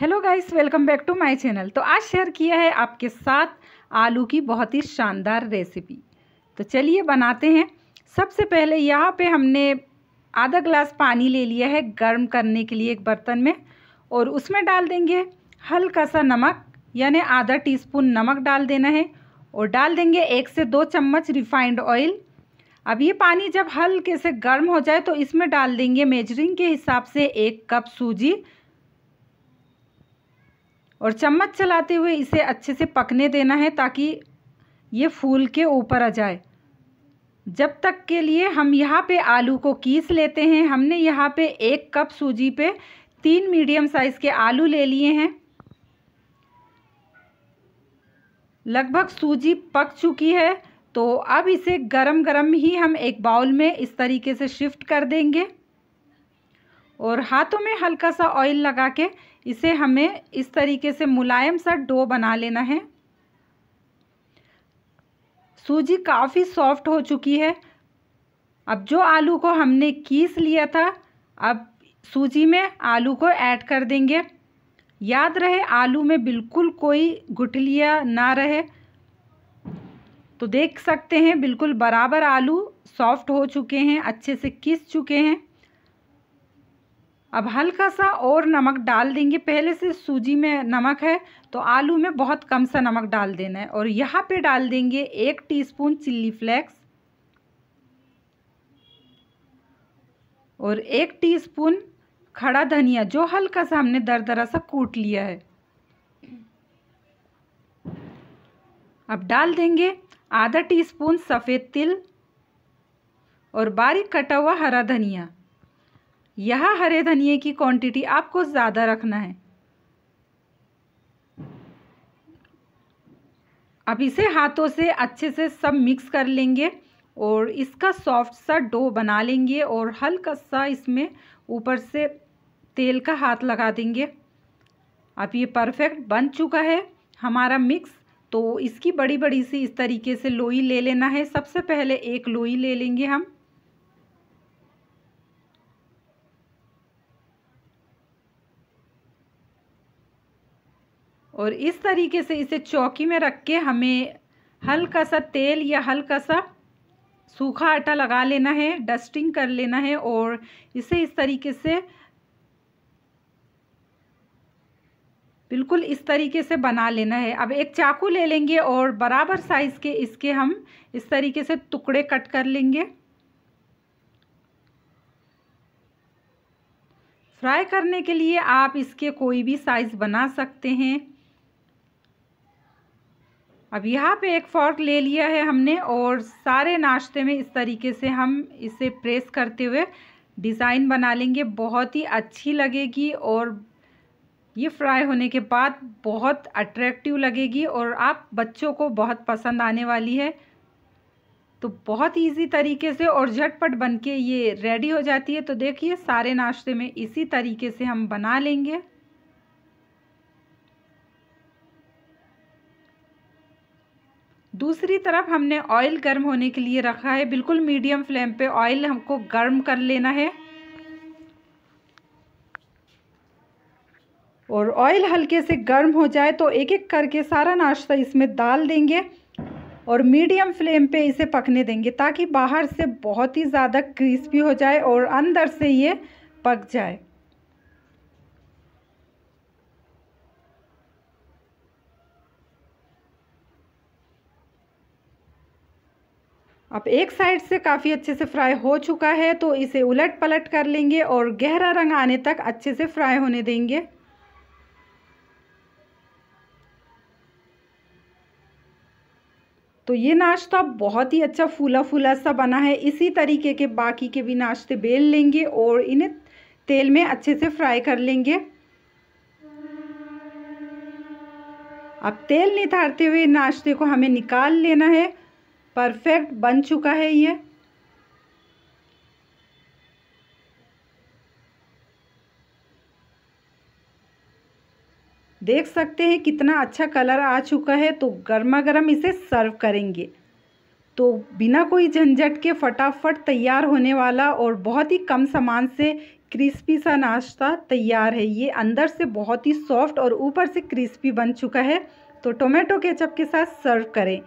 hello guys welcome back to my channel तो आज share किया है आपके साथ आलू की बहुत ही शानदार रेसिपी तो चलिए बनाते हैं सबसे पहले यहाँ पे हमने आधा ग्लास पानी ले लिया है गर्म करने के लिए एक बर्तन में और उसमें डाल देंगे हल्का सा नमक यानी आधा टीस्पून नमक डाल देना है और डाल देंगे एक से दो चम्मच रिफाइंड ऑयल अब ये पानी जब हल्के से गर्म हो जाए तो इसमें डाल देंगे मेजरिंग के हिसाब से एक कप सूजी और चम्मच चलाते हुए इसे अच्छे से पकने देना है ताकि ये फूल के ऊपर आ जाए जब तक के लिए हम यहाँ पे आलू को कीस लेते हैं हमने यहाँ पे एक कप सूजी पे तीन मीडियम साइज़ के आलू ले लिए हैं लगभग सूजी पक चुकी है तो अब इसे गरम गरम ही हम एक बाउल में इस तरीके से शिफ्ट कर देंगे और हाथों में हल्का सा ऑयल लगा के इसे हमें इस तरीके से मुलायम सा डो बना लेना है सूजी काफ़ी सॉफ्ट हो चुकी है अब जो आलू को हमने कीस लिया था अब सूजी में आलू को ऐड कर देंगे याद रहे आलू में बिल्कुल कोई गुठलिया ना रहे तो देख सकते हैं बिल्कुल बराबर आलू सॉफ्ट हो चुके हैं अच्छे से किस चुके हैं अब हल्का सा और नमक डाल देंगे पहले से सूजी में नमक है तो आलू में बहुत कम सा नमक डाल देना है और यहाँ पे डाल देंगे एक टीस्पून चिल्ली फ्लेक्स और एक टीस्पून खड़ा धनिया जो हल्का सा हमने दर दरा सा कूट लिया है अब डाल देंगे आधा टीस्पून सफ़ेद तिल और बारीक कटा हुआ हरा धनिया यह हरे धनिए की क्वांटिटी आपको ज़्यादा रखना है अब इसे हाथों से अच्छे से सब मिक्स कर लेंगे और इसका सॉफ्ट सा डो बना लेंगे और हल्का सा इसमें ऊपर से तेल का हाथ लगा देंगे अब ये परफेक्ट बन चुका है हमारा मिक्स तो इसकी बड़ी बड़ी सी इस तरीके से लोई ले लेना है सबसे पहले एक लोई ले लेंगे हम और इस तरीके से इसे चौकी में रख के हमें हल्का सा तेल या हल्का सा सूखा आटा लगा लेना है डस्टिंग कर लेना है और इसे इस तरीके से बिल्कुल इस तरीके से बना लेना है अब एक चाकू ले लेंगे और बराबर साइज़ के इसके हम इस तरीके से टुकड़े कट कर लेंगे फ्राई करने के लिए आप इसके कोई भी साइज़ बना सकते हैं अब यहाँ पे एक फॉर्क ले लिया है हमने और सारे नाश्ते में इस तरीके से हम इसे प्रेस करते हुए डिज़ाइन बना लेंगे बहुत ही अच्छी लगेगी और ये फ्राई होने के बाद बहुत अट्रैक्टिव लगेगी और आप बच्चों को बहुत पसंद आने वाली है तो बहुत इजी तरीके से और झटपट बन के ये रेडी हो जाती है तो देखिए सारे नाश्ते में इसी तरीके से हम बना लेंगे दूसरी तरफ हमने ऑयल गर्म होने के लिए रखा है बिल्कुल मीडियम फ्लेम पे ऑयल हमको गर्म कर लेना है और ऑयल हल्के से गर्म हो जाए तो एक एक करके सारा नाश्ता इसमें डाल देंगे और मीडियम फ्लेम पे इसे पकने देंगे ताकि बाहर से बहुत ही ज़्यादा क्रिस्पी हो जाए और अंदर से ये पक जाए अब एक साइड से काफ़ी अच्छे से फ्राई हो चुका है तो इसे उलट पलट कर लेंगे और गहरा रंग आने तक अच्छे से फ्राई होने देंगे तो ये नाश्ता बहुत ही अच्छा फूला फूला सा बना है इसी तरीके के बाकी के भी नाश्ते बेल लेंगे और इन्हें तेल में अच्छे से फ्राई कर लेंगे अब तेल निथारते हुए नाश्ते को हमें निकाल लेना है परफेक्ट बन चुका है ये देख सकते हैं कितना अच्छा कलर आ चुका है तो गर्मा गर्म इसे सर्व करेंगे तो बिना कोई झंझट के फटाफट तैयार होने वाला और बहुत ही कम सामान से क्रिस्पी सा नाश्ता तैयार है ये अंदर से बहुत ही सॉफ्ट और ऊपर से क्रिस्पी बन चुका है तो टोमेटो केचप के साथ सर्व करें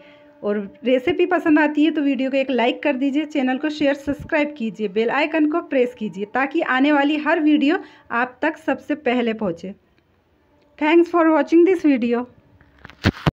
और रेसिपी पसंद आती है तो वीडियो को एक लाइक कर दीजिए चैनल को शेयर सब्सक्राइब कीजिए बेल आइकन को प्रेस कीजिए ताकि आने वाली हर वीडियो आप तक सबसे पहले पहुँचे thanks for watching this video